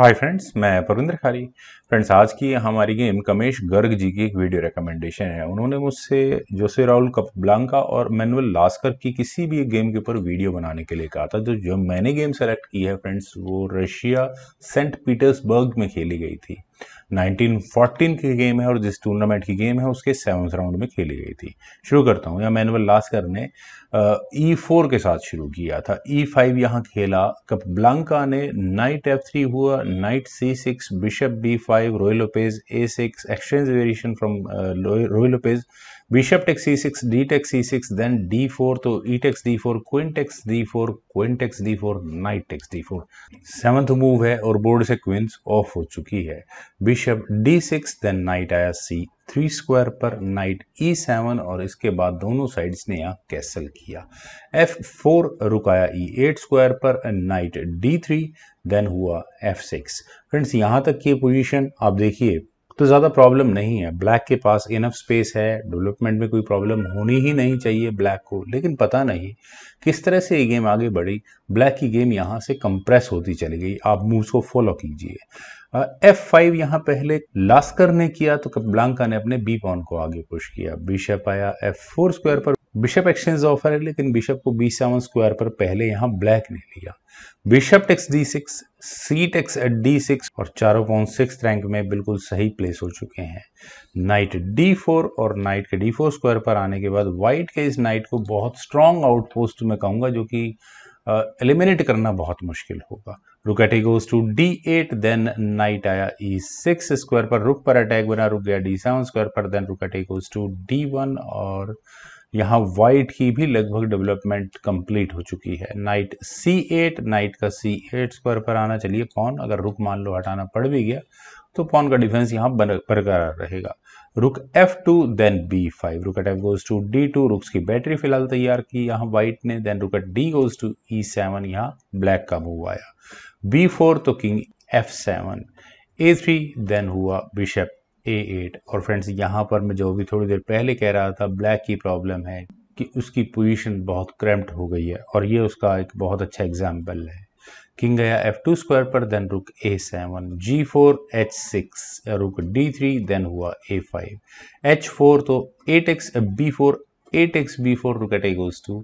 hi friends मैं परविंद्र खारी friends आज की हमारी गेम कमेश गर्ग जी की एक वीडियो रिकमेंडेशन है उन्होंने मुझसे जोसे राहुल कपब्लांका और मैनुअल लास्कर की किसी भी एक गेम के ऊपर वीडियो बनाने के लिए कहा था तो जो मैंने गेम सेलेक्ट की है फ्रेंड्स वो रशिया सेंट पीटर्सबर्ग में खेली गई थी 1914 की गेम है और जिस टूर्नामेंट की गेम है उसके सेवन्थ राउंड में खेली गई थी शुरू करता हूँ या मैनुअल लास्कर ने ई फोर e के साथ शुरू किया था ई e फाइव यहाँ खेला कप ब्लांका ने नाइट एफ थ्री हुआ knight c six bishop b five Ruy Lopez a six exchange variation from Ruy Lopez six d takes e six then d four तो e takes d4 queen takes d4 d four knight takes d four seventh move है और board से queens off हो चुकी है bishop six then knight आया three square पर knight seven e और इसके बाद दोनों साइड्स ने यहाँ कैसल किया एफ फोर रुकाया एट e स्क्वायर पर नाइट थ्री देन हुआ एफ सिक्स फ्रेंड्स यहाँ तक की पोजीशन आप देखिए तो ज़्यादा प्रॉब्लम नहीं है ब्लैक के पास इनफ स्पेस है डेवलपमेंट में कोई प्रॉब्लम होनी ही नहीं चाहिए ब्लैक को लेकिन पता नहीं किस तरह से ये गेम आगे बढ़ी ब्लैक की गेम यहाँ से कंप्रेस होती चली गई आप मूव्स को फॉलो कीजिए एफ फाइव यहाँ पहले लास्कर ने किया तो ब्लांका ने अपने बी पॉन को आगे पुश किया शेप आया एफ फोर स्क्वायर पर बिशप एक्सचेंज ऑफर है लेकिन बिशप को बी सेवन स्क्वायर पर पहले यहाँ ब्लैक ने लिया bishop takes d six c takes at d six और चारों पॉन सिक्स रैंक में बिल्कुल सही प्लेस हो चुके हैं नाइट डी फोर और नाइट के डी फोर स्क्वायर पर आने के बाद वाइट के इस नाइट को बहुत स्ट्रांग आउटपोस्ट में कहूँगा जो कि एलिमिनेट uh, करना बहुत मुश्किल होगा rook eight goes to d eight then knight आया ई सिक्स स्क्वायर पर रुक पर अटैक बना रुक गया डी सेवन स्क्वायर पर then rook eight goes to d one और यहाँ वाइट की भी लगभग डेवलपमेंट कंप्लीट हो चुकी है नाइट सी एट नाइट का सी एट स्क्वायर पर आना चलिए पॉन अगर रुक मान लो हटाना पड़ भी गया तो पॉन का डिफेंस यहाँ बरकरार रहेगा rook f two then b five rook eight f goes to d two rooks की बैटरी फिलहाल तैयार की यहाँ वाइट ने then rook eight d goes to e seven यहाँ ब्लैक का मूव आया बी फोर तो king f seven a three then हुआ बिशप ए एट और फ्रेंड्स यहाँ पर मैं जो भी थोड़ी देर पहले कह रहा था ब्लैक की प्रॉब्लम है कि उसकी पोजीशन बहुत क्रैम्प्ट हो गई है और ये उसका एक बहुत अच्छा एग्जाम्पल है किंग गया एफ टू स्क्वायर पर then rook a seven g four h six rook d three then हुआ ए फाइव एच फोर तो eight x b four eight x b four rook eight a goes to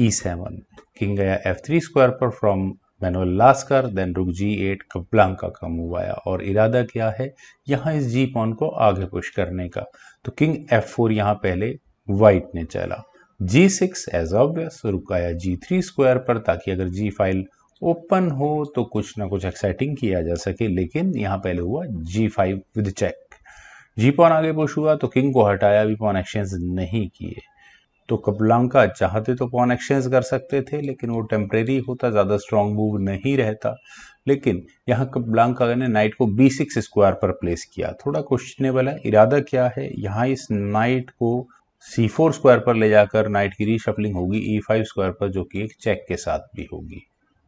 e seven king गया f three square पर from Manuel Lasker then rook g eight Blanca का move आया और इरादा क्या है यहाँ इस जी पॉन को आगे पुश करने का तो किंग एफ फोर यहाँ पहले वाइट ने चला जी सिक्स एज ऑब्वियस रुकाया जी थ्री स्क्वायर पर ताकि अगर जी फाइल ओपन हो तो कुछ ना कुछ एक्साइटिंग किया जा सके लेकिन यहाँ पहले हुआ g five with check g pawn आगे पुश हुआ तो किंग को हटाया भी पॉन एक्सचेंज नहीं किए तो कपलांका चाहते तो पॉन एक्सचेंज कर सकते थे लेकिन वो टेम्प्रेरी होता ज़्यादा स्ट्रॉन्ग मूव नहीं रहता लेकिन यहाँ कपलांका ने नाइट को बी सिक्स स्क्वायर पर प्लेस किया थोड़ा क्वेश्चनेबल है इरादा क्या है यहाँ इस नाइट को सी फोर स्क्वायर पर ले जाकर नाइट की रीशफलिंग होगी ई फाइव स्क्वायर पर जो कि एक चेक के साथ भी होगी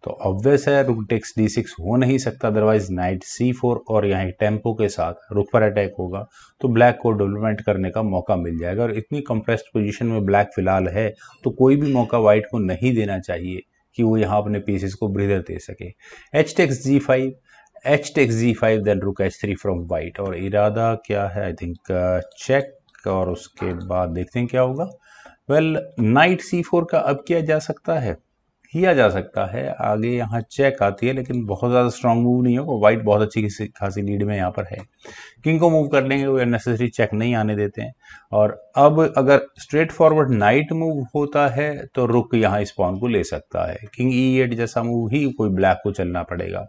तो ऑब्वियस है रुक टेक्स डी सिक्स हो नहीं सकता अदरवाइज नाइट सी फोर और यहाँ टेम्पो के साथ रुक पर अटैक होगा तो ब्लैक को डेवलपमेंट करने का मौका मिल जाएगा और इतनी कंप्रेस्ड पोजीशन में ब्लैक फिलहाल है तो कोई भी मौका वाइट को नहीं देना चाहिए कि वो यहाँ अपने पीसेस को ब्रिदर दे सके h takes g five h takes g five then rook h three from white और इरादा क्या है आई थिंक चेक और उसके बाद देखते हैं क्या होगा वेल नाइट सी फोर का अब किया जा सकता है किया जा सकता है आगे यहाँ चेक आती है लेकिन बहुत ज़्यादा स्ट्रॉन्ग मूव नहीं होगा वाइट बहुत अच्छी खासी लीड में यहाँ पर है किंग को मूव कर लेंगे वो अननेसेसरी चेक नहीं आने देते हैं और अब अगर स्ट्रेट फॉरवर्ड नाइट मूव होता है तो रुक यहाँ स्पॉन को ले सकता है किंग ई एट जैसा मूव ही कोई ब्लैक को चलना पड़ेगा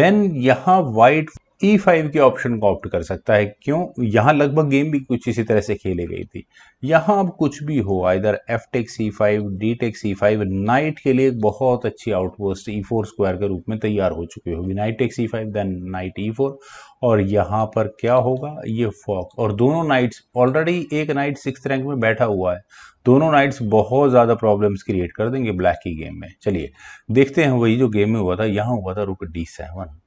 देन यहाँ वाइट ई e फाइव के ऑप्शन को ऑप्ट कर सकता है क्यों यहाँ लगभग गेम भी कुछ इसी तरह से खेली गई थी यहाँ अब कुछ भी हो इधर f take c five d take c five knight के लिए बहुत अच्छी आउटपोस्ट ई फोर स्क्वायर के रूप में तैयार हो चुकी होगी knight take c five then knight e four और यहाँ पर क्या होगा ये फॉक और दोनों नाइट्स ऑलरेडी एक नाइट सिक्स रैंक में बैठा हुआ है दोनों नाइट्स बहुत ज़्यादा प्रॉब्लम्स क्रिएट कर देंगे ब्लैक की गेम में चलिए देखते हैं वही जो गेम में हुआ था यहाँ हुआ था रुक डी सेवन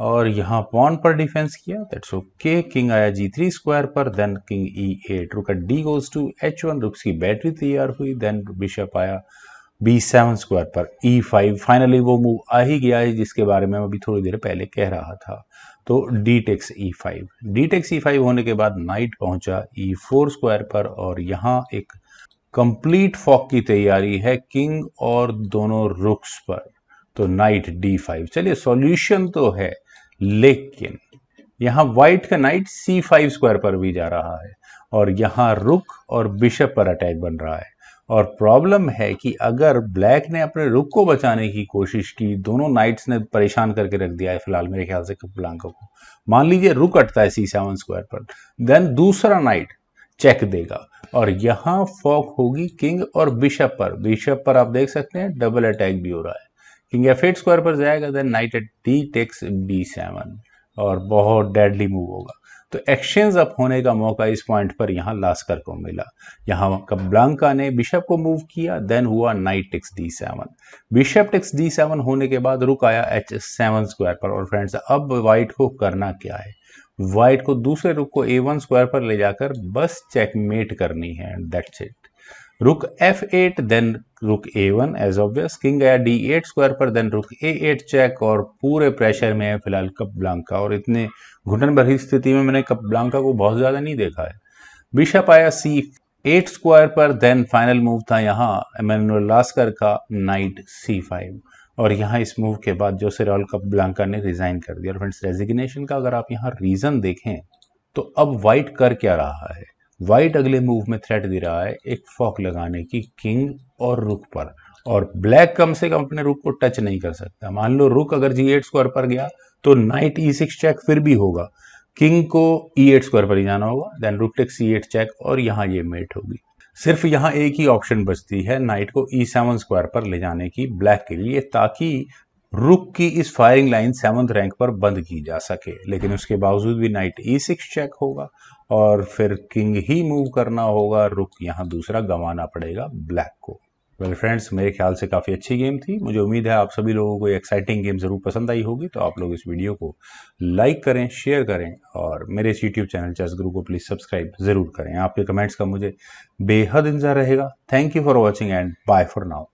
और यहाँ पॉन पर डिफेंस किया दैट्स ओके किंग आया जी थ्री स्क्वायर पर then king e eight rook d goes to h one rooks की बैटरी तैयार हुई देन बिशप आया बी सेवन स्क्वायर पर ई फाइव फाइनली वो मूव आ ही गया है जिसके बारे में मैं अभी थोड़ी देर पहले कह रहा था तो d takes e five d takes e five होने के बाद नाइट पहुंचा ई फोर स्क्वायर पर और यहाँ एक कंप्लीट फॉक की तैयारी है किंग और दोनों रुक्स पर तो नाइट डी फाइव चलिए सॉल्यूशन तो है लेकिन यहां व्हाइट का नाइट सी फाइव स्क्वायर पर भी जा रहा है और यहां रुक और बिशप पर अटैक बन रहा है और प्रॉब्लम है कि अगर ब्लैक ने अपने रुक को बचाने की कोशिश की दोनों नाइट्स ने परेशान करके रख दिया है फिलहाल मेरे ख्याल से कपलांका को मान लीजिए रुक अटता है सी सेवन स्क्वायर पर देन दूसरा नाइट चेक देगा और यहां फॉक होगी किंग और बिशप पर बिशप पर आप देख सकते हैं डबल अटैक भी हो रहा है किंग एफ एट स्क्वायर पर जाएगा then knight eight d takes b seven और बहुत डेडली मूव होगा तो एक्सचेंज अप होने का मौका इस पॉइंट पर यहाँ लास्कर को मिला यहाँ ब्लांका ने बिशप को मूव किया देन हुआ knight takes d seven bishop takes d seven होने के बाद रुक आया एच सेवन स्क्वायर पर और फ्रेंड्स अब वाइट को करना क्या है वाइट को दूसरे रुक को ए वन स्क्वायर पर ले जाकर बस चेकमेट करनी है that's it rook f eight then rook a one as obvious king गया एट स्क्वायर पर then rook a eight check और पूरे प्रेशर में है फिलहाल कप ब्लांका और इतने घुटन भरी स्थिति में मैंने कप ब्लांका को बहुत ज़्यादा नहीं देखा है बिशप आया सी एट स्क्वायर पर देन फाइनल मूव था यहाँ एमेनुअल लास्कर का नाइट सी फाइव और यहाँ इस मूव के बाद जो राहुल कप ब्लांका ने रिजाइन कर दिया और फ्रेंड्स रेजिग्नेशन का अगर आप यहाँ रीज़न देखें तो अब वाइट कर क्या रहा है वाइट अगले मूव में थ्रेट दे रहा है एक फॉक लगाने की किंग और रुक पर और ब्लैक कम से कम अपने रुक को टच नहीं कर सकता मान लो रुक अगर जी एट स्क्वायर पर गया तो नाइट ई सिक्स चेक फिर भी होगा किंग को ई एट स्क्वायर पर ही जाना होगा देन रुक टेक सी एट चेक और यहाँ ये मेट होगी सिर्फ यहाँ एक ही ऑप्शन बचती है नाइट को ई सेवन स्क्वायर पर ले जाने की ब्लैक के लिए ताकि रुक की इस फायरिंग लाइन सेवन रैंक पर बंद की जा सके लेकिन उसके बावजूद भी नाइट ई सिक्स चेक होगा और फिर किंग ही मूव करना होगा रुक यहाँ दूसरा गंवाना पड़ेगा ब्लैक को वेल well फ्रेंड्स मेरे ख्याल से काफ़ी अच्छी गेम थी मुझे उम्मीद है आप सभी लोगों को एक्साइटिंग गेम ज़रूर पसंद आई होगी तो आप लोग इस वीडियो को लाइक करें शेयर करें और मेरे इस यूट्यूब चैनल चेस गुरु को प्लीज़ सब्सक्राइब ज़रूर करें आपके कमेंट्स का मुझे बेहद इंतज़ार रहेगा thank you for watching and bye for now